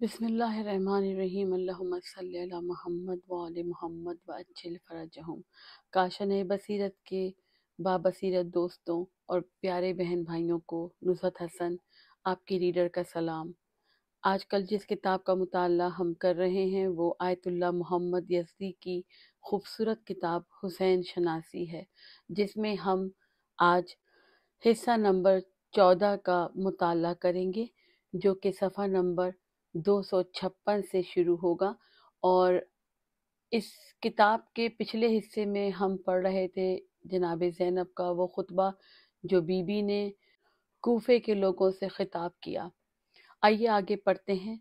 बिसमीम अल्ला महमद वाल महमद व अच्छे फ़राजहम काशन बसीरत के बाबसीरत दोस्तों और प्यारे बहन भाइयों को नुसरत हसन आपकी रीडर का सलाम आजकल जिस किताब का मुताल हम कर रहे हैं वो आयतुल्ला मोहम्मद यसदी की खूबसूरत किताब हुसैन शनासी है जिसमें हम आज हिस्सा नंबर चौदह का मताल करेंगे जो कि सफ़ा नंबर दो से शुरू होगा और इस किताब के पिछले हिस्से में हम पढ़ रहे थे जनाब ज़ैनब का वो खुतबा जो बीबी ने कोफे के लोगों से ख़िताब किया आइए आगे पढ़ते हैं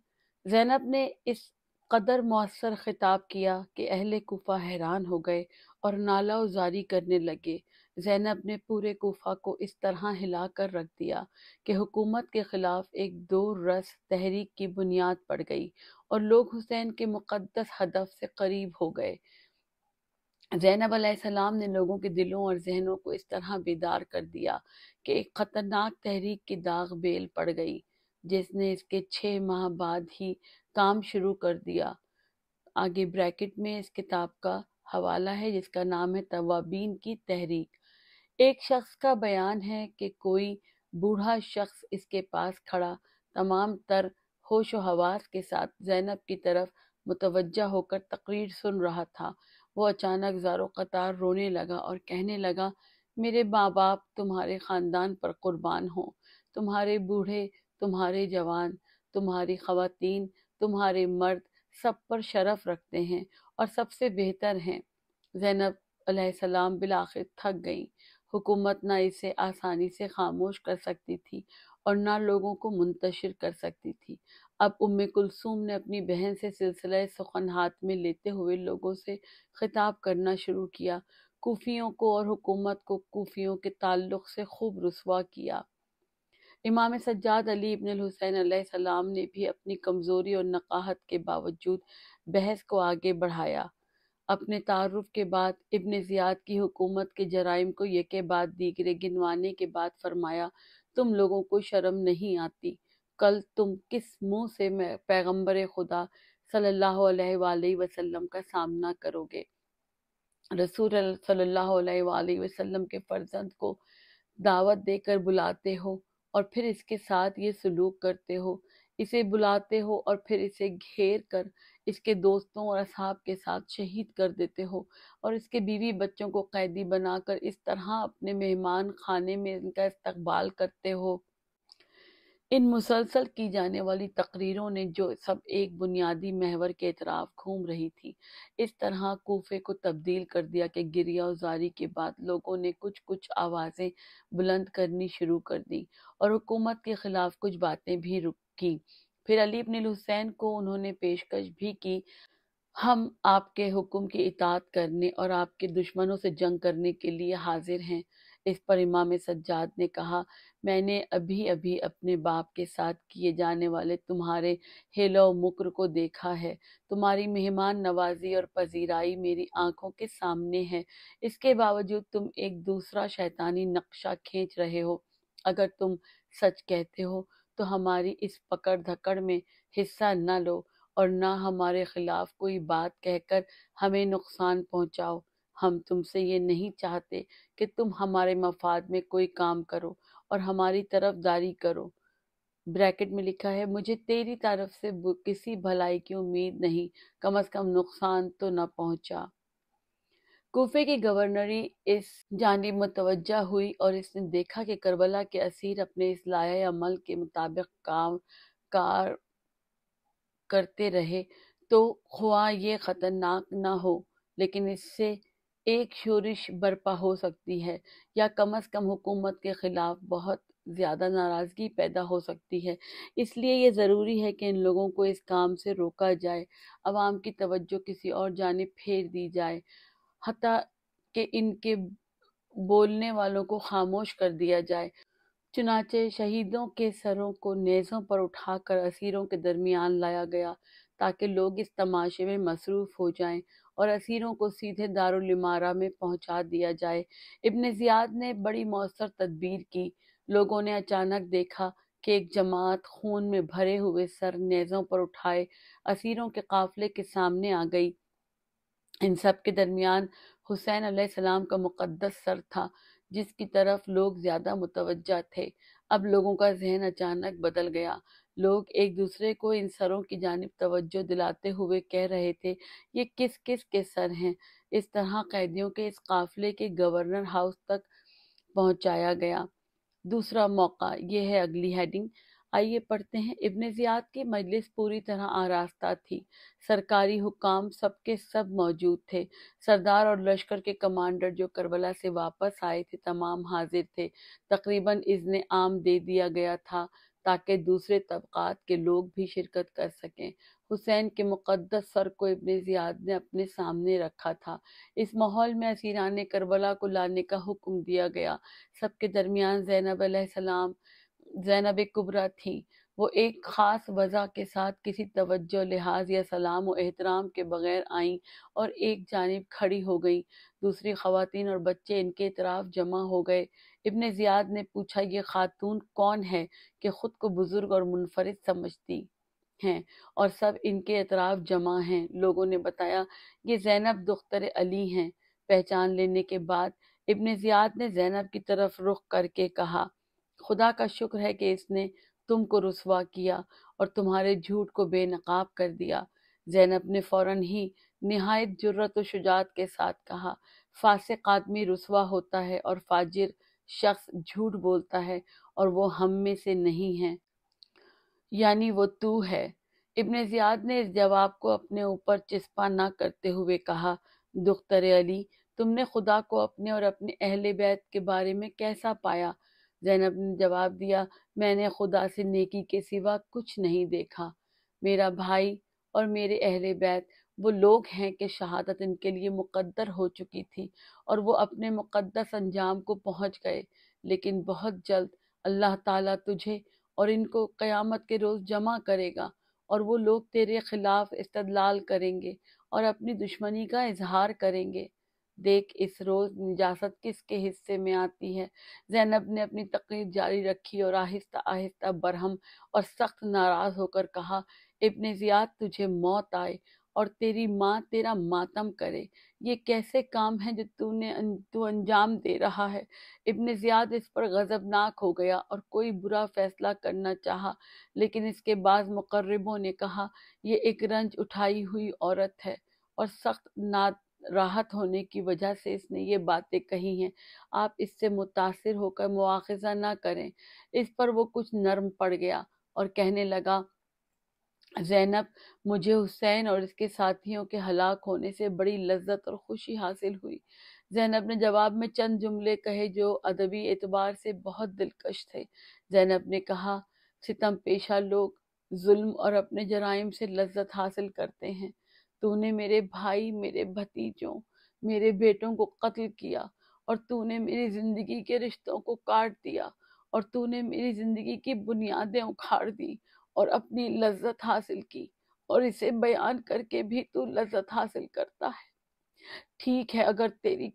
ज़ैनब ने इस कदर मौसर ख़िताब किया कि अहले कोफा हैरान हो गए और नाला उजारी करने लगे ज़ैनब ने पूरे कोफा को इस तरह हिला कर रख दिया कि हुकूमत के ख़िलाफ़ एक दो रस तहरीक की बुनियाद पड़ गई और लोग हुसैन के मुक़दस हदफ से करीब हो गए जैनब सलाम ने लोगों के दिलों और जहनों को इस तरह बेदार कर दिया कि एक ख़तरनाक तहरीक की दाग बेल पड़ गई जिसने इसके छः माह बाद ही काम शुरू कर दिया आगे ब्रैकेट में इस किताब का हवाला है जिसका नाम है तवाबीन की तहरीक एक शख्स का बयान है कि कोई बूढ़ा शख्स इसके पास खड़ा तमाम तर होश हवास के साथ जैनब की तरफ मुतवजह होकर तकरीर सुन रहा था वो अचानक जारो कतार रोने लगा और कहने लगा मेरे माँ बाप तुम्हारे ख़ानदान पर कुर्बान हो तुम्हारे बूढ़े तुम्हारे जवान तुम्हारी खवतिन तुम्हारे मर्द सब पर शरफ रखते हैं और सबसे बेहतर हैं जैनब सलाम बिलाखिर थक गई हुकूमत ना इसे आसानी से खामोश कर सकती थी और ना लोगों को मुंतशिर कर सकती थी अब उम्म कुलसूम ने अपनी बहन से सिलसिला सुखन हाथ में लेते हुए लोगों से खिताब करना शुरू किया कोफियों को और हुकूमत को कोफियों के ताल्लुक से खूब रसवा किया इमाम सज्जाद अली इबन हुसैन सलाम ने भी अपनी कमज़ोरी और नकाहत के बावजूद बहस को आगे बढ़ाया अपने तारुफ के बाद इबन ज़ियाद की हुकूमत के जराइम को यक बाद दीगरे गिनवाने के बाद फरमाया तुम लोगों को शर्म नहीं आती कल तुम किस मुँह से पैगम्बर खुदा सल्ला अलैहि का सामना करोगे रसूल सल्ला अलैहि के फर्जंद को दावत देकर बुलाते हो और फिर इसके साथ ये सलूक करते हो इसे बुलाते हो और फिर इसे घेर कर इसके दोस्तों और असहाब के साथ शहीद कर देते हो और इसके बीवी बच्चों को कैदी बनाकर इस तरह अपने मेहमान खाने में इनका इस्तकबाल करते हो इन मुसलसल की जाने वाली तकरीरों ने जो सब एक बुनियादी महवर के अतराफ घूम रही थी इस तरह कोफे को तब्दील कर दिया कि गिरिया उजारी के बाद लोगों ने कुछ कुछ आवाज़ें बुलंद करनी शुरू कर दी और हुकूमत के ख़िलाफ़ कुछ बातें भी रुक की फिर अली इबन हुसैन को उन्होंने पेशकश भी की हम आपके हुक्म की इतात करने और आपके दुश्मनों से जंग करने के लिए हाजिर हैं इस पर इमाम सज्जाद ने कहा मैंने अभी अभी अपने बाप के साथ किए जाने वाले तुम्हारे हेलो मुकर को देखा है तुम्हारी मेहमान नवाजी और पजीराई मेरी आंखों के सामने है इसके बावजूद तुम एक दूसरा शैतानी नक्शा खींच रहे हो अगर तुम सच कहते हो तो हमारी इस पकड़ धकड़ में हिस्सा न लो और न हमारे खिलाफ कोई बात कहकर हमें नुकसान पहुंचाओ हम तुमसे ये नहीं चाहते कि तुम हमारे मफाद में कोई काम करो और हमारी तरफदारी करो ब्रैकेट में लिखा है मुझे तेरी तरफ से किसी भलाई की उम्मीद नहीं कम अज़ कम नुकसान तो न पहुंचा कोफे की गवर्नरी इस जानी मुतवजा हुई और इसने देखा कि करबला के असीर अपने इस लाया अमल के मुताबिक काम कार करते रहे तो ख्वा ये ख़तरनाक ना हो लेकिन इससे एक शोरिश बर्पा हो सकती है या कम अज़ कम हुकूमत के ख़िलाफ़ बहुत ज़्यादा नाराज़गी पैदा हो सकती है इसलिए ये ज़रूरी है कि इन लोगों को इस काम से रोका जाए आवाम की तवज्जो किसी और जानब फेर दी जाए हती के इनके बोलने वालों को खामोश कर दिया जाए चुनाचे शहीदों के सरों को नेज़ों पर उठाकर असीरों के दरमियान लाया गया ताकि लोग इस तमाशे में मसरूफ़ हो जाएं और असीरों को सीधे दारुलमारा में पहुंचा दिया जाए इब्न ज़ियाद ने बड़ी मौसर तदबीर की लोगों ने अचानक देखा कि एक जमात खून में भरे हुए सर नेज़ों पर उठाए असीरों के काफले के सामने आ गई इन सब के दरमियान हुसैन सलाम का मुक़दस सर था जिसकी तरफ लोग ज़्यादा मुतवजा थे अब लोगों का जहन अचानक बदल गया लोग एक दूसरे को इन सरों की जानब तवज्जो दिलाते हुए कह रहे थे ये किस किस के सर हैं इस तरह कैदियों के इस काफिले के गवर्नर हाउस तक पहुंचाया गया दूसरा मौका ये है अगली हेडिंग आइए पढ़ते हैं इबन ज़ियाद की मजलिस पूरी तरह आरास्ता थी सरकारी हुकाम सबके सब मौजूद थे सरदार और लश्कर के कमांडर जो करबला से वापस आए थे तमाम हाजिर थे तकरीबन इजन आम दे दिया गया था ताकि दूसरे तबक़ात के लोग भी शिरकत कर सकें हुसैन के मुकद्दस सर को इबन ज़ियाद ने अपने सामने रखा था इस माहौल में असीरान करबला को लाने का हुक्म दिया गया सबके दरमियान जैनब सलाम जैनब कुबरा थी वो एक ख़ास वजह के साथ किसी तवज्जो लिहाज या सलाम व एहतराम के बगैर आईं और एक जानब खड़ी हो गई दूसरी खवतिन और बच्चे इनके अतराफ़ जमा हो गए इबन ज़ियाद ने पूछा ये खातून कौन है कि ख़ुद को बुज़ुर्ग और मुनफरद समझती हैं और सब इनके अतराफ़ जमा हैं लोगों ने बताया ये जैनब दुख्तर अली हैं पहचान लेने के बाद इबन ज़ियाद ने जैनब की तरफ रुख करके कहा खुदा का शुक्र है कि इसने तुमको रसवा किया और तुम्हारे झूठ को बेनकाब कर दिया जैनब ने फ़ौर ही नहायत जुर्रत व शुजात के साथ कहा फासिक आदमी रसवा होता है और फाजिर शख्स झूठ बोलता है और वो हम में से नहीं है यानी वो तू है इब्ने ज़ियाद ने इस जवाब को अपने ऊपर चिस्पा ना करते हुए कहा दुख्तर अली तुमने खुदा को अपने और अपने अहल बैत के बारे में कैसा पाया जैनब ने जवाब दिया मैंने खुदा से नेकी के सिवा कुछ नहीं देखा मेरा भाई और मेरे अहले बैत वो लोग हैं कि शहादत इनके लिए मुकद्दर हो चुकी थी और वो अपने मुकद्दस अंजाम को पहुंच गए लेकिन बहुत जल्द अल्लाह ताला तुझे और इनको क़यामत के रोज़ जमा करेगा और वो लोग तेरे ख़िलाफ़ इस्तदलाल करेंगे और अपनी दुश्मनी का इजहार करेंगे देख इस रोज निजात किसके हिस्से में आती है जैनब ने अपनी तकरीर जारी रखी और आहिस्ता आहिस्ता बरहम और सख्त नाराज होकर कहा इब्ने ज़ियाद तुझे मौत आए और तेरी माँ तेरा मातम करे ये कैसे काम है जो तूने अं, तू अंजाम दे रहा है इब्ने ज़ियाद इस पर गज़बनाक हो गया और कोई बुरा फैसला करना चाहा लेकिन इसके बाद मुकर्रबों ने कहा यह एक रंज उठाई हुई औरत है और सख्त नात राहत होने की वजह से इसने ये बातें कही हैं आप इससे मुतासर होकर मुआजा ना करें इस पर वो कुछ नर्म पड़ गया और कहने लगा जैनब मुझे हुसैन और इसके साथियों के हलाक होने से बड़ी लज्जत और खुशी हासिल हुई जैनब ने जवाब में चंद जुमले कहे जो अदबी एतबार से बहुत दिलकश थे जैनब ने कहा सितम पेशा लोग जुल्म और अपने जराइम से लज्जत हासिल करते हैं तूने मेरे भाई मेरे भतीजों मेरे बेटों को कत्ल किया और तूने मेरी ज़िंदगी के रिश्तों को काट दिया और तूने मेरी ज़िंदगी की बुनियादें उखाड़ दी और अपनी लज्जत हासिल की और इसे बयान करके भी तू लज्जत हासिल करता है ठीक है अगर तेरी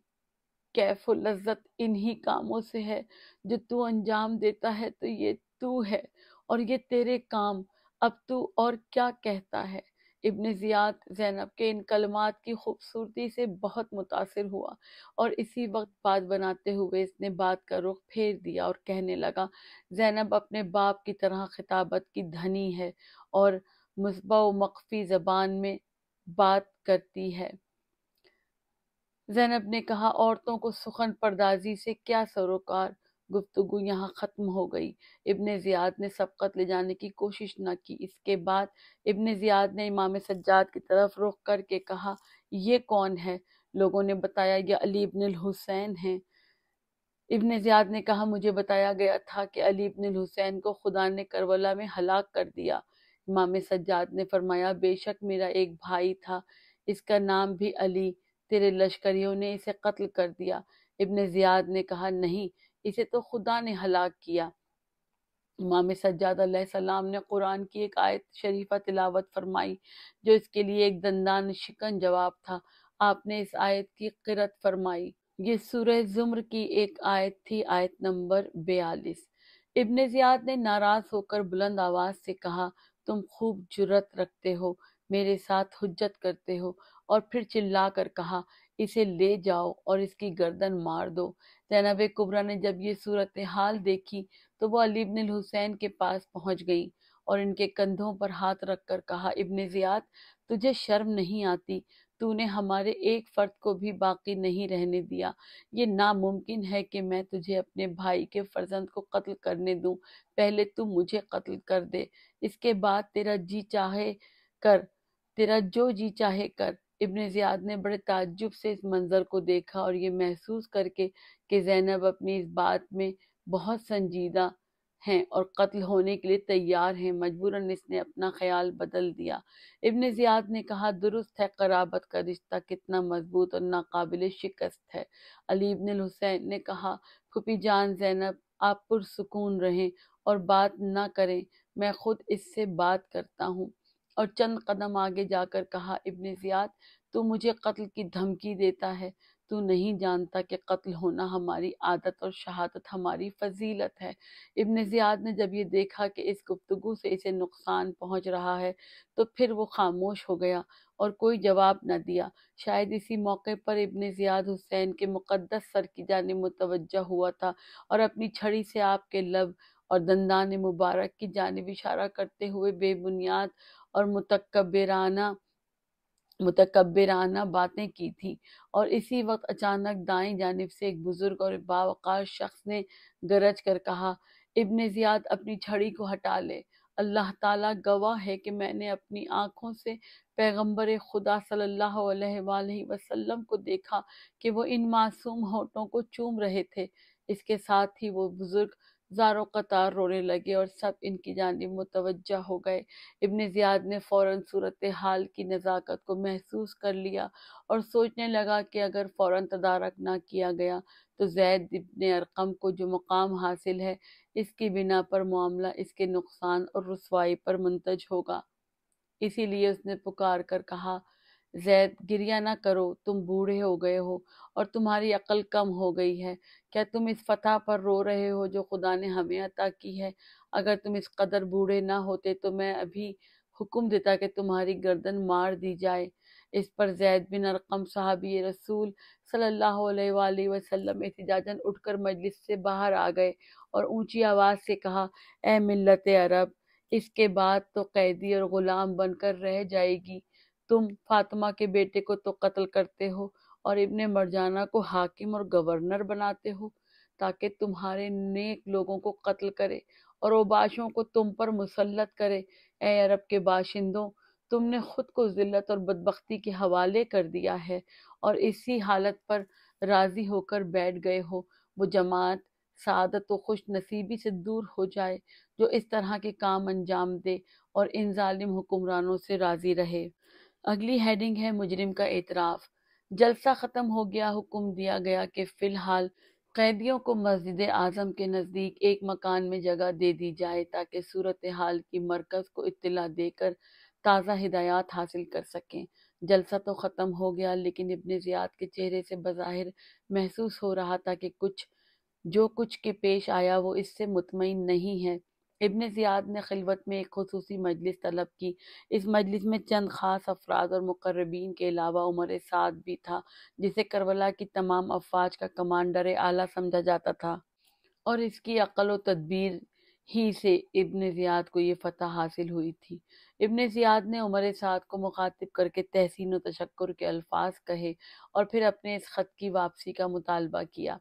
कैफ लज्जत इन्हीं कामों से है जो तू अंजाम देता है तो ये तू है और ये तेरे काम अब तू और क्या कहता है इब्न ज़ियाद ज़ैनब के इन कलमात की खूबसूरती से बहुत मुतासर हुआ और इसी वक्त बात बनाते हुए इसने बात का रुख फेर दिया और कहने लगा ज़ैनब अपने बाप की तरह खिताबत की धनी है और मुस्बा मख्फी ज़बान में बात करती है जैनब ने कहा औरतों को सुखन परदाजी से क्या सरोकार गुफ्तु यहाँ ख़त्म हो गई इबन ज़ियाद ने सबकत ले जाने की कोशिश न की इसके बाद इबन ज़ियाद ने इमाम सज्जाद की तरफ रुख करके कहा ये कौन है लोगों ने बताया यह अली इबन हुसैन हैं इबन ज़ियाद ने कहा मुझे बताया गया था कि अली इबन हुसैन को खुदा ने करवला में हलाक कर दिया इमाम सज्जाद ने फरमाया बेशक मेरा एक भाई था इसका नाम भी अली तेरे लश्करियों ने इसे कत्ल कर दिया इबन ज़ियाद ने कहा नहीं इसे तो खुदा ने हलाक किया इमाम सज्जाद सलाम ने कुरान की एक आयत शरीफा तिलावत फरमाई जो इसके लिए एक दंदान शिकन जवाब था आपने इस आयत की किरत फरमाई ये सूरह जुम्र की एक आयत थी आयत नंबर बयालीस इबन ज़ियाद ने नाराज़ होकर बुलंद आवाज़ से कहा तुम खूब जुरत रखते हो मेरे साथ हुज्जत करते हो और फिर चिल्ला कर कहा इसे ले जाओ और इसकी गर्दन मार दो जैनब कुबरा ने जब ये सूरत हाल देखी तो वो अली इब्न हुसैन के पास पहुंच गई और इनके कंधों पर हाथ रखकर कहा इब्न ज़ियाद तुझे शर्म नहीं आती तूने हमारे एक फ़र्द को भी बाकी नहीं रहने दिया ये नामुमकिन है कि मैं तुझे अपने भाई के फर्जंद को कत्ल करने दूं पहले तू मुझे कत्ल कर दे इसके बाद तेरा जी चाहे कर तेरा जो जी चाहे कर इबन ज़ियाद ने बड़े ताज्जुब से इस मंज़र को देखा और ये महसूस करके कि जैनब अपनी इस बात में बहुत संजीदा हैं और कत्ल होने के लिए तैयार हैं मजबूरन इसने अपना ख्याल बदल दिया इबन ज़ियाद ने कहा दुरुस्त है कराबत का रिश्ता कितना मजबूत और नाकबिल शिकस्त है अली इबन हुसैन ने कहा खुपी जान जैनब आप पुरसकून रहें और बात ना करें मैं खुद इससे बात करता हूँ और चंद कदम आगे जाकर कहा इब्ने ज़ियाद तू मुझे कत्ल की धमकी देता है तू नहीं जानता कि कत्ल होना हमारी आदत और शहादत हमारी फजीलत है इब्न ज़ियाद ने जब ये देखा कि इस गुफ्तगु से इसे नुकसान पहुंच रहा है तो फिर वो खामोश हो गया और कोई जवाब न दिया शायद इसी मौके पर इब्न ज़ियाद हुसैन के मुक़दस सर की जाने मुतवजह हुआ था और अपनी छड़ी से आपके लब और दंदान मुबारक की जानब इशारा करते हुए बेबुनियाद और मुतकबराना मुतकबराना बातें की थी और इसी वक्त अचानक दाई जानब से एक बुज़ुर्ग और बावकार शख्स ने गरज कर कहा इबन ज़ियाद अपनी छड़ी को हटा ले अल्लाह ताला गवाह है कि मैंने अपनी आंखों से पैगंबर खुदा सल्लल्लाहु अलैहि वसल्लम को देखा कि वो इन मासूम होठों को चूम रहे थे इसके साथ ही वो बुज़ुर्ग जारो कतार रोने लगे और सब इनकी जानब मुतवजह हो गए इबन ज़ियाद ने फ़ौर सूरत हाल की नज़ाकत को महसूस कर लिया और सोचने लगा कि अगर फ़ौर तदारक ना किया गया तो जैद इबन अरकम को जो मकाम हासिल है इसकी बिना पर मामला इसके नुकसान और रसवाई पर मंतज होगा इसीलिए उसने पुकार कर कहा जैद गिरिया ना करो तुम बूढ़े हो गए हो और तुम्हारी अक्ल कम हो गई है क्या तुम इस फतह पर रो रहे हो जो खुदा ने हमें अता की है अगर तुम इस कदर बूढ़े ना होते तो मैं अभी हुक्म देता कि तुम्हारी गर्दन मार दी जाए इस पर जैद बिन अरकम साहबी रसूल सल्लल्लाहु अलैहि वसल्लम एहतजाजन उठकर मजलिस से बाहर आ गए और ऊंची आवाज़ से कहा ए मिलत अरब इसके बाद तो कैदी और ग़ुलाम बनकर रह जाएगी तुम फातिमा के बेटे को तो कत्ल करते हो और इब्ने मरजाना को हाकिम और गवर्नर बनाते हो ताकि तुम्हारे नेक लोगों को कत्ल करे और ओबाशों को तुम पर मुसलत करे ए अरब के बाशिंदों तुमने खुद को ज़िल्लत और बदबख्ती के हवाले कर दिया है और इसी हालत पर राज़ी होकर बैठ गए हो वो जमात सादत व खुश नसीबी से दूर हो जाए जो इस तरह के काम अंजाम दे और इन जालिम हुक्मरानों से राज़ी रहे अगली हेडिंग है मुजरिम का एतराफ़ जलसा ख़त्म हो गया हुक्म दिया गया कि फ़िलहाल कैदियों को मस्जिद आज़म के नज़दीक एक मकान में जगह दे दी जाए ताकि सूरत हाल की मरकज़ को इतला देकर ताज़ा हिदायत हासिल कर सकें जलसा तो ख़त्म हो गया लेकिन इबन ज़ियाद के चेहरे से बाहिर महसूस हो रहा था कि कुछ जो कुछ के पेश आया वो इससे मुतमिन नहीं है इब्ने ज़ियाद ने खिलवत में एक खसूस मजलिस तलब की इस मजलिस में चंद खास अफराद और मुकर्रबीन के अलावा उमर साद भी था जिसे करबला की तमाम अफवाज का कमांडर आला समझा जाता था और इसकी अक्ल व तदबीर ही से इब्न ज़ियाद को ये फतह हासिल हुई थी इब्ने ज़ियाद ने उमर साद को मुखातिब करके तहसीन व तशक्र के अल्फाज कहे और फिर अपने इस ख़त की वापसी का मुतालबा किया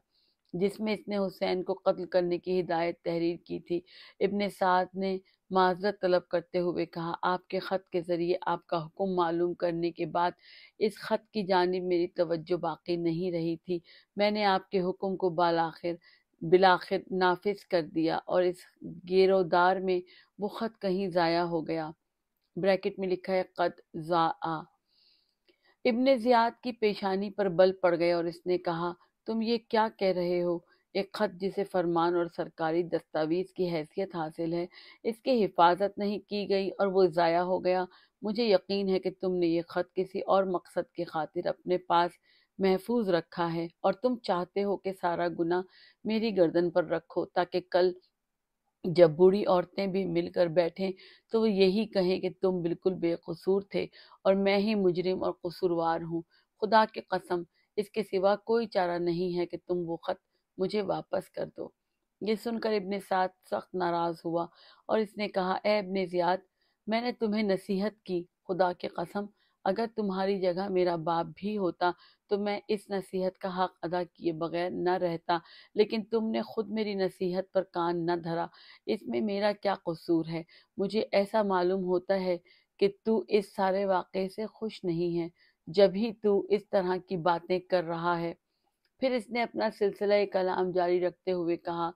जिसमें इसने हुसैन को कत्ल करने की हिदायत तहरीर की थी इबन साद ने माजरत तलब करते हुए कहा आपके ख़त के ज़रिए आपका हुक्म मालूम करने के बाद इस ख़त की जानब मेरी तवज्जो बाकी नहीं रही थी मैंने आपके हुक्म को बालाखिर बिलाखिर नाफिज कर दिया और इस गेरोदार में वो ख़त कहीं ज़ाया हो गया ब्रैकेट में लिखा है कद ज़ा इबन ज़ियाद की पेशानी पर बल पड़ गए और इसने कहा तुम ये क्या कह रहे हो एक खत जिसे फरमान और सरकारी दस्तावेज की हैसियत हासिल है इसकी हिफाजत नहीं की गई और वो ज़ाया हो गया मुझे यकीन है कि तुमने ये खत किसी और मकसद की खातिर अपने पास महफूज रखा है और तुम चाहते हो कि सारा गुना मेरी गर्दन पर रखो ताकि कल जब बूढ़ी औरतें भी मिलकर बैठें तो वो यही कहें कि तुम बिल्कुल बेकसूर थे और मैं ही मुजरिम और कसूरवार हूँ खुदा की कसम इसके सिवा कोई चारा नहीं है कि तुम वो ख़त मुझे वापस कर दो ये सुनकर इब्ने साद सख्त नाराज़ हुआ और इसने कहा ए इब्ने ज़ियाद मैंने तुम्हें नसीहत की खुदा की कसम अगर तुम्हारी जगह मेरा बाप भी होता तो मैं इस नसीहत का हक अदा किए बगैर न रहता लेकिन तुमने खुद मेरी नसीहत पर कान न धरा इसमें मेरा क्या कसूर है मुझे ऐसा मालूम होता है कि तू इस सारे वाक़े से खुश नहीं है जब ही तू इस तरह की बातें कर रहा है फिर इसने अपना सिलसिला कलाम जारी रखते हुए कहा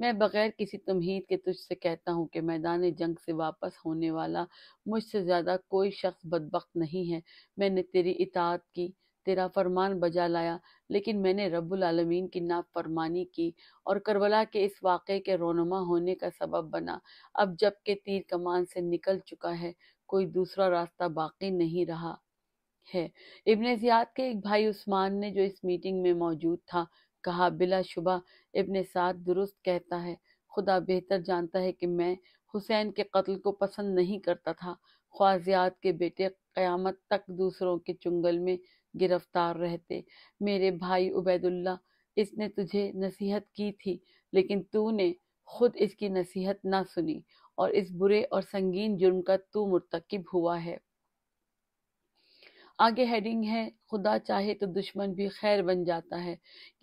मैं बग़ैर किसी तमहीद के तुझसे कहता हूँ कि मैदान जंग से वापस होने वाला मुझसे ज़्यादा कोई शख्स बदबक नहीं है मैंने तेरी इतात की तेरा फरमान बजा लाया लेकिन मैंने रब्बुल आलमीन की नाफरमानी की और करबला के इस वाक़े के रोनमा होने का सबब बना अब जबकि तीर कमान से निकल चुका है कोई दूसरा रास्ता बाकी नहीं रहा है इबन ज़ियाद के एक भाई उस्मान ने जो इस मीटिंग में मौजूद था कहा बिला शुबा इबन साद दुरुस्त कहता है खुदा बेहतर जानता है कि मैं हुसैन के कत्ल को पसंद नहीं करता था ख्वाजियात के बेटे क़यामत तक दूसरों के चुंगल में गिरफ्तार रहते मेरे भाई उबैदुल्ला इसने तुझे नसीहत की थी लेकिन तूने खुद इसकी नसीहत ना सुनी और इस बुरे और संगीन जुर्म का तू मुर्तकब हुआ है आगे हेडिंग है खुदा चाहे तो दुश्मन भी खैर बन जाता है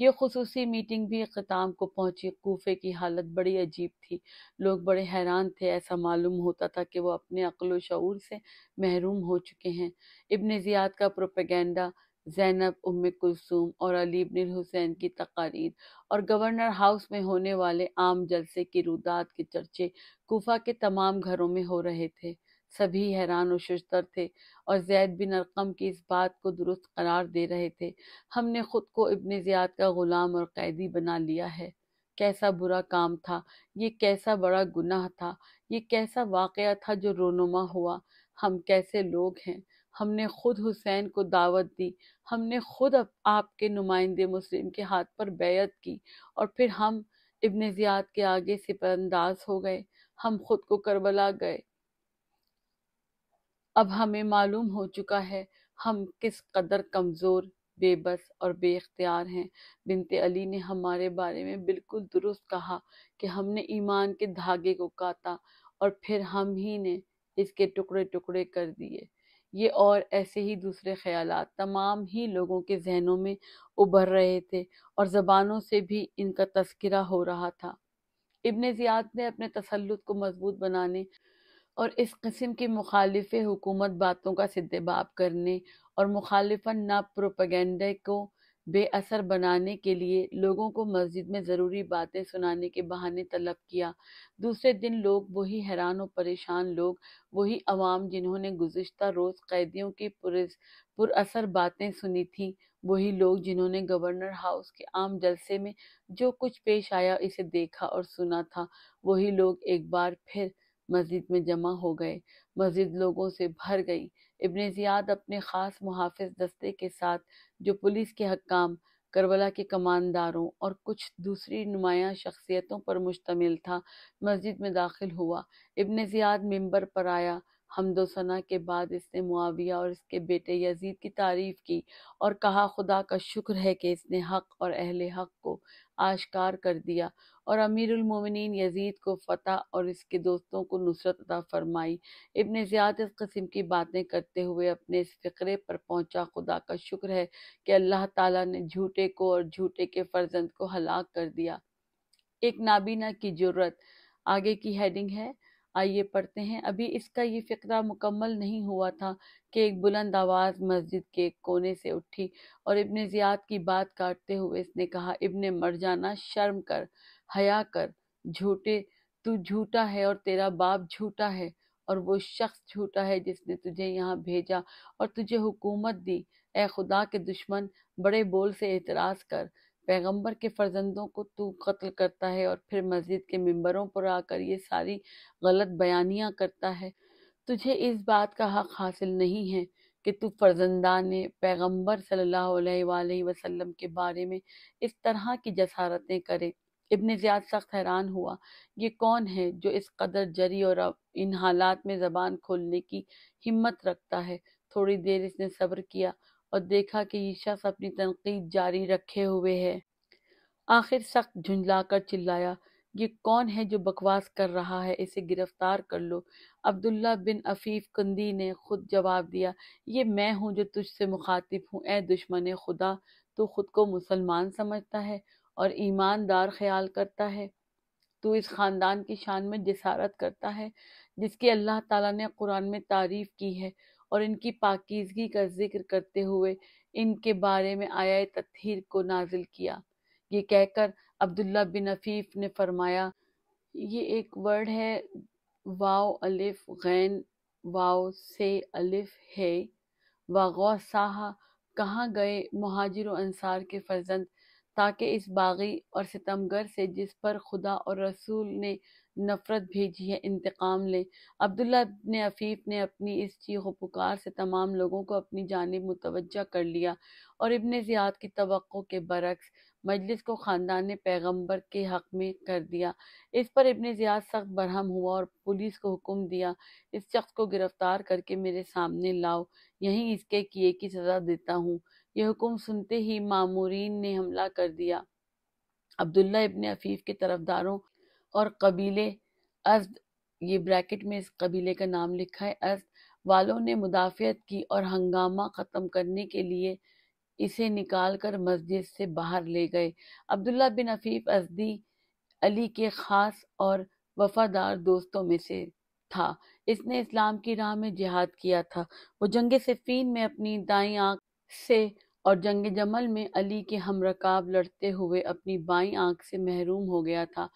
ये खसूसी मीटिंग भी अख्ताम को पहुंची कोफे की हालत बड़ी अजीब थी लोग बड़े हैरान थे ऐसा मालूम होता था कि वो अपने अक्ल शूर से महरूम हो चुके हैं इबन ज़ियाद का प्रोपेगेंडा जैनब उम कुलसूम और अलीब निल हुसैन की तकारीर और गवर्नर हाउस में होने वाले आम जलसे की रुदात के चर्चे कोफा के तमाम घरों में हो रहे थे सभी हैरान और शुशतर थे और जैद बिन अरकम की इस बात को दुरुस्त करार दे रहे थे हमने खुद को इबन ज़ियाद का ग़ुलाम और कैदी बना लिया है कैसा बुरा काम था ये कैसा बड़ा गुनाह था ये कैसा वाक़ था जो रोनुमा हुआ हम कैसे लोग हैं हमने खुद हुसैन को दावत दी हमने खुद आपके नुमाइंदे मुस्लिम के हाथ पर बैत की और फिर हम इबन ज़ियाद के आगे सिपरंदाज हो गए हम खुद को करबला गए अब हमें मालूम हो चुका है हम किस कदर कमज़ोर बेबस और बेख्तियार हैं बिनते अली ने हमारे बारे में बिल्कुल दुरुस्त कहा कि हमने ईमान के धागे को काटा और फिर हम ही ने इसके टुकड़े टुकड़े कर दिए ये और ऐसे ही दूसरे ख्याल तमाम ही लोगों के जहनों में उभर रहे थे और ज़बानों से भी इनका तस्करा हो रहा था इबन ज़ियाद ने अपने तसलुत को मजबूत बनाने और इस कस्म की मुखालिफ हुकूमत बातों का सदबाप करने और मुखालफा ना प्रोपेगेंडे को बेअसर बनाने के लिए लोगों को मस्जिद में ज़रूरी बातें सुनाने के बहाने तलब किया दूसरे दिन लोग वही हैरान और परेशान लोग वही आवाम जिन्होंने गुज्त रोज़ कैदियों की पुरअसर बातें सुनी थी वही लोग जिन्होंने गवर्नर हाउस के आम जलसे में जो कुछ पेश आया इसे देखा और सुना था वही लोग एक बार फिर मस्जिद में जमा हो गए मस्जिद लोगों से भर गई इबन ज़ियाद अपने ख़ास मुहाफ़ दस्ते के साथ जो पुलिस के हकाम करबला के कमानदारों और कुछ दूसरी नुमाया शख्सियतों पर मुश्तमिल था मस्जिद में दाखिल हुआ इबन ज़ियाद मेंबर पर आया हमदोसना के बाद इसने मुआविया और इसके बेटे यजीद की तारीफ की और कहा खुदा का शुक्र है कि इसने हक और अहल हक को आश्कार कर दिया और अमीरमिन यजीद को फ़तह और इसके दोस्तों को नुसरत अदा फरमाई इबन ज़ियाद इस कस्म की बातें करते हुए अपने इस फ़िक्रे पर पहुंचा खुदा का शुक्र है कि अल्लाह ताला ने झूठे को और झूठे के फर्जंद को हलाक कर दिया एक नाबीना की जरूरत आगे की हेडिंग है आइए पढ़ते हैं अभी इसका ये फिक्र मुकम्मल नहीं हुआ था कि एक बुलंद आवाज़ मस्जिद के एक कोने से उठी और इबन ज़ियाद की बात काटते हुए इसने कहा इब्ने मर जाना शर्म कर हया कर झूठे तू झूठा है और तेरा बाप झूठा है और वो शख्स झूठा है जिसने तुझे यहाँ भेजा और तुझे हुकूमत दी ए खुदा के दुश्मन बड़े बोल से एतराज़ कर पैगंबर के फ़र्जंदों को तू कत्ल करता है और फिर मस्जिद के मंबरों पर आकर ये सारी गलत बयानियाँ करता है तुझे इस बात का हक़ हासिल नहीं है कि तू फर्जंदा ने पैगम्बर सल्लल्लाहु अलैहि वसल्लम के बारे में इस तरह की जसारतें करे इबन ज्याद सख्त हैरान हुआ ये कौन है जो इस कदर जरी और इन हालात में ज़बान खोलने की हिम्मत रखता है थोड़ी देर इसने सब्र किया और देखा कि ईशास अपनी तनकीद जारी रखे हुए है आखिर सख्त झुंझलाकर चिल्लाया ये कौन है जो बकवास कर रहा है इसे गिरफ्तार कर लो अब्दुल्ला बिन अफीफ कंदी ने खुद जवाब दिया ये मैं हूँ जो तुझसे मुखातिब हूँ ए दुश्मन खुदा तू खुद को मुसलमान समझता है और ईमानदार ख्याल करता है तू इस ख़ानदान की शान में जसारत करता है जिसकी अल्लाह ताला ने कुरान में तारीफ़ की है और इनकी पाकिजगी का जिक्र करते हुए इनके बारे में आया तथहर को नाजिल किया ये कहकर अब्दुल्ला बिन अफीफ ने फरमाया ये एक वर्ड है वाओ अलिफ गैन वाओ से अलिफ है वागौ साहा कहाँ गए महाजिर अंसार के फर्जंद ताकि इस बागी और सितमगर से जिस पर खुदा और रसूल ने नफ़रत भेजी है इंतकाम लें अब्दुल्ला ने अफ़ीफ़ ने अपनी इस चीख पुकार से तमाम लोगों को अपनी जानब मुतव कर लिया और इबन ज़ियाद की तो के बरक्स मजलिस को ख़ानदान पैगम्बर के हक़ में कर दिया इस पर इबन ज़ियाद सख्त बरहम हुआ और पुलिस को हुक्म दिया इस शख्स को गिरफ़्तार करके मेरे सामने लाओ यहीं इसके किए की सज़ा देता हूँ यह हुक्म सुनते ही मामूरीन ने हमला कर दिया अब्दुल्ला इबन अफीफ़ के तरफदारों और कबीले अर्द ये ब्रैकेट में इस कबीले का नाम लिखा है अज वालों ने मुदाफ़ियत की और हंगामा ख़त्म करने के लिए इसे निकाल कर मस्जिद से बाहर ले गए Abdullah bin Afif Azdi Ali के ख़ास और वफादार दोस्तों में से था इसने इस्लाम की राह में जिहाद किया था वो जंग सिफीन में अपनी दाई आँख से और जंग जमल में अली के हमरकाब लड़ते हुए अपनी बाई आँख से महरूम हो गया था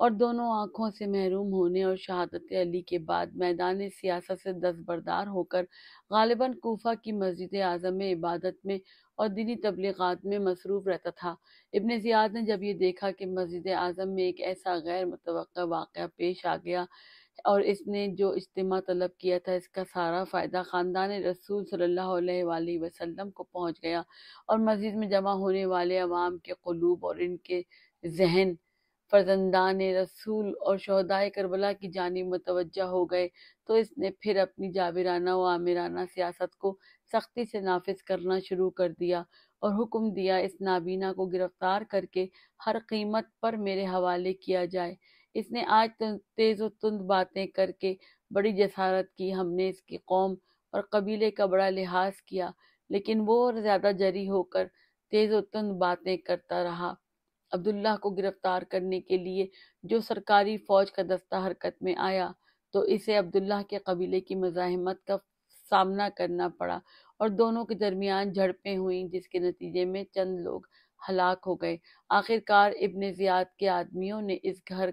और दोनों आंखों से महरूम होने और शहादत अली के बाद मैदान सियासत से दस्तबरदार होकर गालिबा कोफा की मस्जिद आज़म में इबादत में और दिनी तबलीगत में मसरूफ़ रहता था इबन ज़ियाद ने जब ये देखा कि मस्जिद आज़म में एक ऐसा गैर मुतव वाक़ पेश आ गया और इसने जो इज्तम तलब किया था इसका सारा फ़ायदा ख़ानदान रसूल सल्ला वसम को पहुँच गया और मस्जिद में जमा होने वाले अवाम के कलूब और इनके जहन फर्जंदान रसूल और शहदाय करबला की जानी मतव हो गए तो इसने फिर अपनी जाबिराना व आमिराना सियासत को सख्ती से नाफिज करना शुरू कर दिया और हुक्म दिया इस नाबीना को गिरफ्तार करके हर कीमत पर मेरे हवाले किया जाए इसने आज तेज़ व तुंद बातें करके बड़ी जसारत की हमने इसकी कौम और कबीले का बड़ा लिहाज किया लेकिन वो और ज़्यादा जरी होकर तेज़ व तुंद बातें करता रहा अब्दुल्ला को गिरफ्तार करने के लिए जो सरकारी फौज का दस्ता हरकत में आया तो इसे अब्दुल्ला के कबीले की मजाहमत का सामना करना पड़ा और दोनों के दरमियान झड़पें हुईं जिसके नतीजे में चंद लोग हलाक हो गए आखिरकार इबन ज़ियाद के आदमियों ने इस घर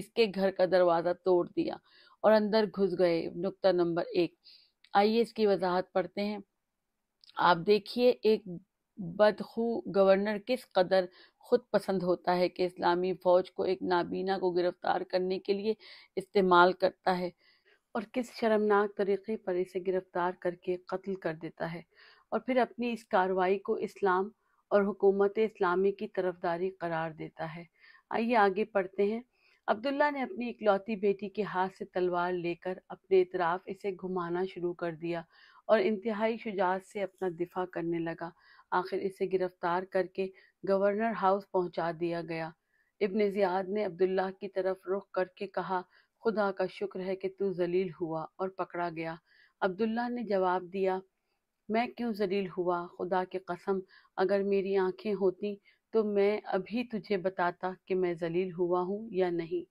इसके घर का दरवाज़ा तोड़ दिया और अंदर घुस गए नुक्ता नंबर एक आइए इसकी वजाहत पढ़ते हैं आप देखिए एक बदखू गवर्नर किस कदर खुद पसंद होता है कि इस्लामी फ़ौज को एक नाबीना को गिरफ़्तार करने के लिए इस्तेमाल करता है और किस शर्मनाक तरीके पर इसे गिरफ़्तार करके कत्ल कर देता है और फिर अपनी इस कार्रवाई को इस्लाम और हुकूमत इस्लामी की तरफदारी करार देता है आइए आगे पढ़ते हैं अब्दुल्ला ने अपनी इकलौती बेटी के हाथ से तलवार लेकर अपने इतराफ इसे घुमाना शुरू कर दिया और इंतहाई शुजात से अपना दिफा करने लगा आखिर इसे गिरफ्तार करके गवर्नर हाउस पहुंचा दिया गया इब्न जियाद ने अब्दुल्ला की तरफ रुख करके कहा खुदा का शुक्र है कि तू जलील हुआ और पकड़ा गया अब्दुल्ला ने जवाब दिया मैं क्यों जलील हुआ खुदा की कसम अगर मेरी आंखें होती तो मैं अभी तुझे बताता कि मैं जलील हुआ हूँ या नहीं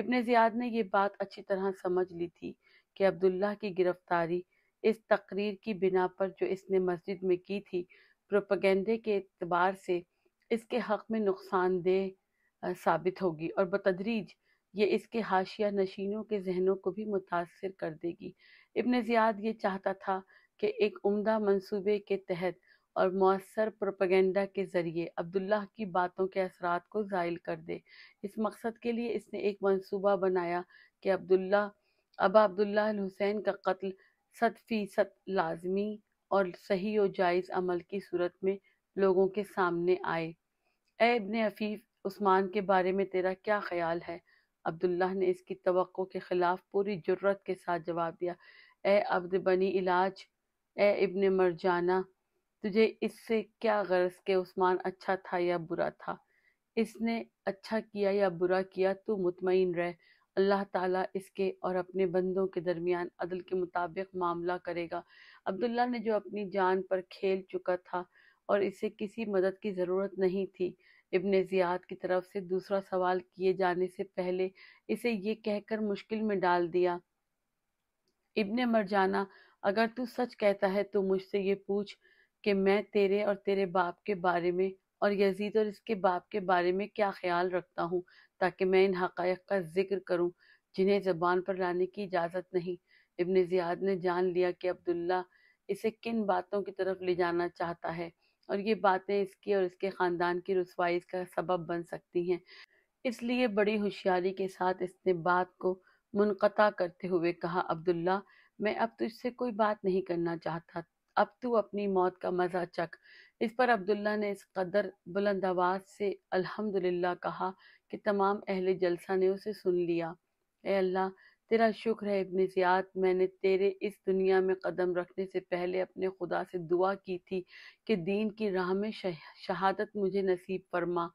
इब्न जियाद ने यह बात अच्छी तरह समझ ली थी कि अब्दुल्ला की गिरफ्तारी इस तकरीर की बिना पर जो इसने मस्जिद में की थी प्रोपगेंडे के अतबार से इसके हक में नुकसानदेह साबित होगी और बतदरीज ये इसके हाशिया नशीनों के जहनों को भी मुतासर कर देगी इबन ज़ियाद ये चाहता था कि एक उम्दा मंसूबे के तहत और मौसर प्रोपेगेंडा के ज़रिए अब्दुल्ला की बातों के असरात को ज़ायल कर दे इस मकसद के लिए इसने एक मंसूबा बनाया कि अब्दुल्ला अब अब्दुल्ला हुसैन का कत्ल सत फ़ीसद लाजमी और सही व जायज़ अमल की सूरत में लोगों के सामने आए ए इबन अफीफ उस्मान के बारे में तेरा क्या ख्याल है अब्दुल्ला ने इसकी तो के ख़िलाफ़ पूरी जरूरत के साथ जवाब दिया ए अब्द बनी इलाज ए इबन मरजाना तुझे इससे क्या गर्ज के उस्मान अच्छा था या बुरा था इसने अच्छा किया या बुरा किया तो मुतमिन रहे अल्लाह ताला इसके और अपने बंदों के दरमियान अदल के मुताबिक मामला करेगा अब्दुल्ला ने जो अपनी जान पर खेल चुका था और इसे किसी मदद की ज़रूरत नहीं थी इबन ज़ियाद की तरफ से दूसरा सवाल किए जाने से पहले इसे ये कहकर मुश्किल में डाल दिया इबन मरजाना अगर तू सच कहता है तो मुझसे ये पूछ कि मैं तेरे और तेरे बाप के बारे में और यजीद और इसके बाप के बारे में क्या ख्याल रखता हूँ ताकि मैं इन हकायक का जिक्र करूँ जिन्हें ज़बान पर लाने की इजाज़त नहीं इबन ज़ियाद ने जान लिया कि अब्दुल्ला इसे किन बातों की तरफ ले जाना चाहता है और ये बातें इसके और इसके ख़ानदान की रसवाई का सबब बन सकती हैं इसलिए बड़ी होशियारी के साथ इसने बात को मुनक़ा करते हुए कहा अब्दुल्ला मैं अब तुझसे कोई बात नहीं करना चाहता अब तू अपनी मौत का मज़ा चख इस पर अब्दुल्ला ने इस कदर बुलंद आवाज़ से अल्हम्दुलिल्लाह कहा कि तमाम अहले जलसा ने उसे सुन लिया ए अल्लाह तेरा शुक्र है इब्ने ज़ियाद मैंने तेरे इस दुनिया में कदम रखने से पहले अपने खुदा से दुआ की थी कि दीन की राह में शहादत मुझे नसीब फरमा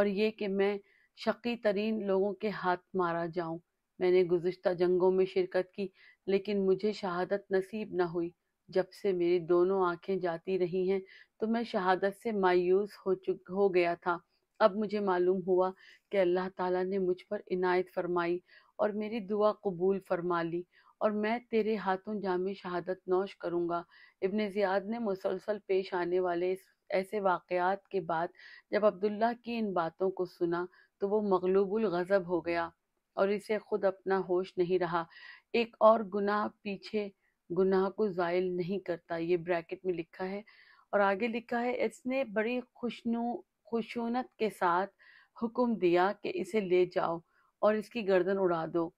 और ये कि मैं शकी तरीन लोगों के हाथ मारा जाऊं मैंने गुज्त जंगों में शिरकत की लेकिन मुझे शहादत नसीब ना हुई जब से मेरी दोनों आंखें जाती रही हैं तो मैं शहादत से मायूस हो चुक हो गया था अब मुझे मालूम हुआ कि अल्लाह ताला ने मुझ पर इनायत फरमाई और मेरी दुआ कबूल फरमा ली और मैं तेरे हाथों जाम शहादत नौश करूँगा इबन ज़ियाद ने मुसलसल पेश आने वाले इस ऐसे वाक़ात के बाद जब अब्दुल्ला की इन बातों को सुना तो वो मगलूबुल गज़ब हो गया और इसे खुद अपना होश नहीं रहा एक और गुनाह पीछे गुनाह को ज़ायल नहीं करता ये ब्रैकेट में लिखा है और आगे लिखा है इसने बड़ी खुशनु खुशूनत के साथ हुक्म दिया कि इसे ले जाओ और इसकी गर्दन उड़ा दो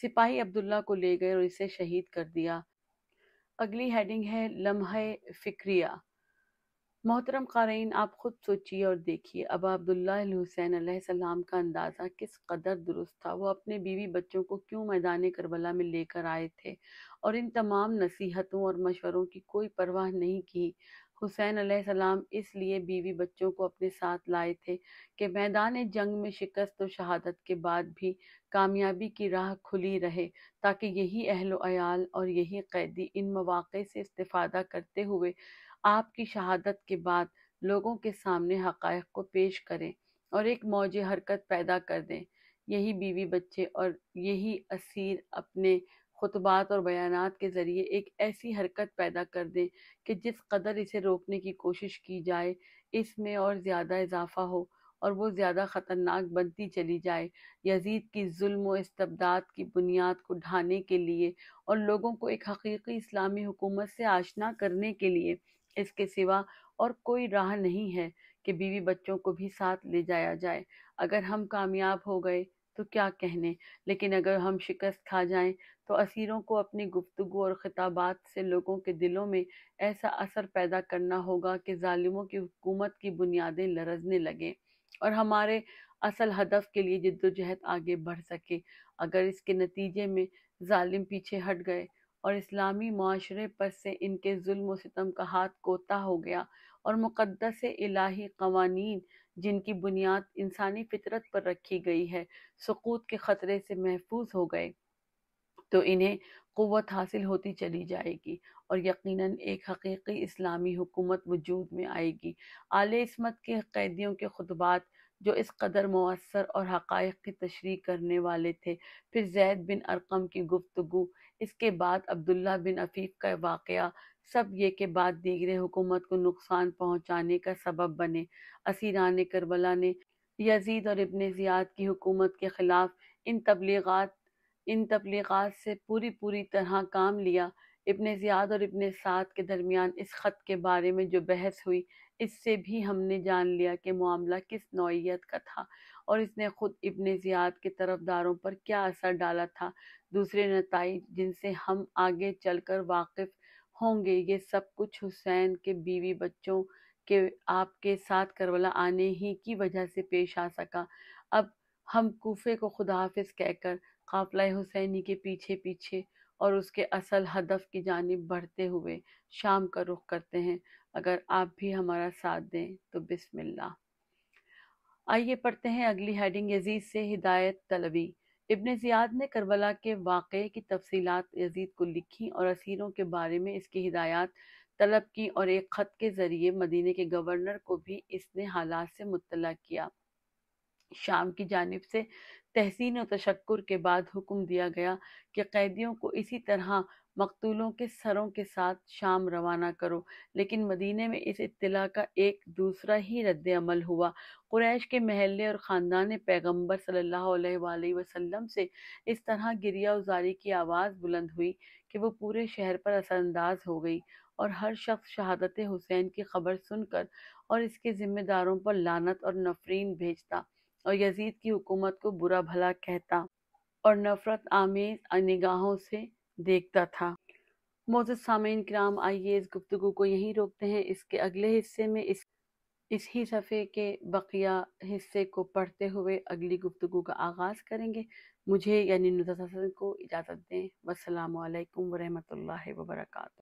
सिपाही अब्दुल्ला को ले गए और इसे शहीद कर दिया अगली हेडिंग है लम्हे फिक्रिया मोहतरम क़ारीन आप ख़ुद सोचिए और देखिए अब अब्दुल्ला हुसैन सलाम का अंदाज़ा किस कदर दुरुस्त था वो अपने बीवी बच्चों को क्यों मैदान करबला में लेकर आए थे और इन तमाम नसीहतों और मशवरों की कोई परवाह नहीं की हुसैन सलाम इसलिए बीवी बच्चों को अपने साथ लाए थे कि मैदान जंग में शिकस्त और शहादत के बाद भी कामयाबी की राह खुली रहे ताकि यही अहलोयाल और यही कैदी इन मौाक़े से इस्ता करते हुए आपकी शहादत के बाद लोगों के सामने हक़ को पेश करें और एक मौज हरकत पैदा कर दें यही बीवी बच्चे और यही असीर अपने खुतबात और बयानात के ज़रिए एक ऐसी हरकत पैदा कर दें कि जिस कदर इसे रोकने की कोशिश की जाए इसमें और ज़्यादा इजाफा हो और वो ज़्यादा ख़तरनाक बनती चली जाए यजीद की जुल्म व इस्तबदाद की बुनियाद को ढाने के लिए और लोगों को एक हकीकी इस्लामी हुकूमत से आशना करने के लिए इसके सिवा और कोई राह नहीं है कि बीवी बच्चों को भी साथ ले जाया जाए अगर हम कामयाब हो गए तो क्या कहने लेकिन अगर हम शिकस्त खा जाएं तो असीरों को अपनी गुफ्तु और ख़िताबात से लोगों के दिलों में ऐसा असर पैदा करना होगा कि ालिमों की हुकूमत की बुनियादें लरजने लगें और हमारे असल हदफ के लिए जद्दोजहद आगे बढ़ सके अगर इसके नतीजे में ालिम पीछे हट गए और इस्लामी माशरे पर से इनके जुल्म सितम का हाथ कोता हो गया और मुक़दस इलाही कवानीन जिनकी बुनियाद इंसानी फितरत पर रखी गई है सकूत के ख़तरे से महफूज हो गए तो इन्हें क़वत हासिल होती चली जाएगी और यकीनन एक हकीकी इस्लामी हुकूमत वजूद में आएगी आले इसमत के कैदियों के खुतबात जो इस कदर मवसर और हक़ की तशरी करने वाले थे फिर जैद बिन अरकम की गुफ्तु इसके बाद अब्दुल्ला बिन अफीफ़ का वाक़ सब ये के बाद दीगर हुकूमत को नुकसान पहुँचाने का सबब बने असीरान करबला ने यजीद और इबन ज़ियाद की हुकूमत के ख़िलाफ़ इन तबलीगत इन तबलीगत से पूरी पूरी तरह काम लिया इबन ज़ियाद और इबन साद के दरमियान इस ख़त के बारे में जो बहस हुई इससे भी हमने जान लिया कि मामला किस नौीयत का था और इसने ख़ुद इबन ज़ियाद के तरफदारों पर क्या असर डाला था दूसरे नतज जिनसे हम आगे चल कर वाकिफ़ होंगे ये सब कुछ हुसैन के बीवी बच्चों के आपके साथ करवला आने ही की वजह से पेश आ सका अब हम कूफे को खुदाफिज कहकर काफिला हुसैनी के पीछे पीछे और उसके असल हदफ की जानब बढ़ते हुए शाम का रुख करते हैं अगर आप भी हमारा साथ दें तो बिस्मिल्लाह आइए पढ़ते हैं अगली हेडिंग यजीद से हिदायत तलबी इब्न ज़ियाद ने करबला के वाक़े की तफसीलात यजीद को लिखी और असीरों के बारे में इसकी हिदायत तलब की और एक ख़त के ज़रिए मदीने के गवर्नर को भी इसने हालात से मुतला किया शाम की जानब से तहसीन और तशक्र के बाद हुक्म दिया गया कि कैदियों को इसी तरह मकतूलों के सरों के साथ शाम रवाना करो लेकिन मदीने में इस इतला का एक दूसरा ही रद्द अमल हुआ कुरैश के महल्ले और ख़ानदान पैगम्बर सल्लल्लाहु अलैहि वसल्लम से इस तरह गिरिया उजारी की आवाज़ बुलंद हुई कि वो पूरे शहर पर असरअंदाज हो गई और हर शख्स शहादत हुसैन की खबर सुनकर और इसके ज़िम्मेदारों पर लानत और नफरीन भेजता और यजीद की हुकूमत को बुरा भला कहता और नफरत आमेज निगाहों से देखता था मोजद सामीन कराम आइए इस गुफ्तु को यहीं रोकते हैं इसके अगले हिस्से में इस इसी सफ़े के बकिया हिस्से को पढ़ते हुए अगली गुफ्तु का आगाज़ करेंगे मुझे यानी नुजत को इजाज़त दें वालेकुम वरहमत ला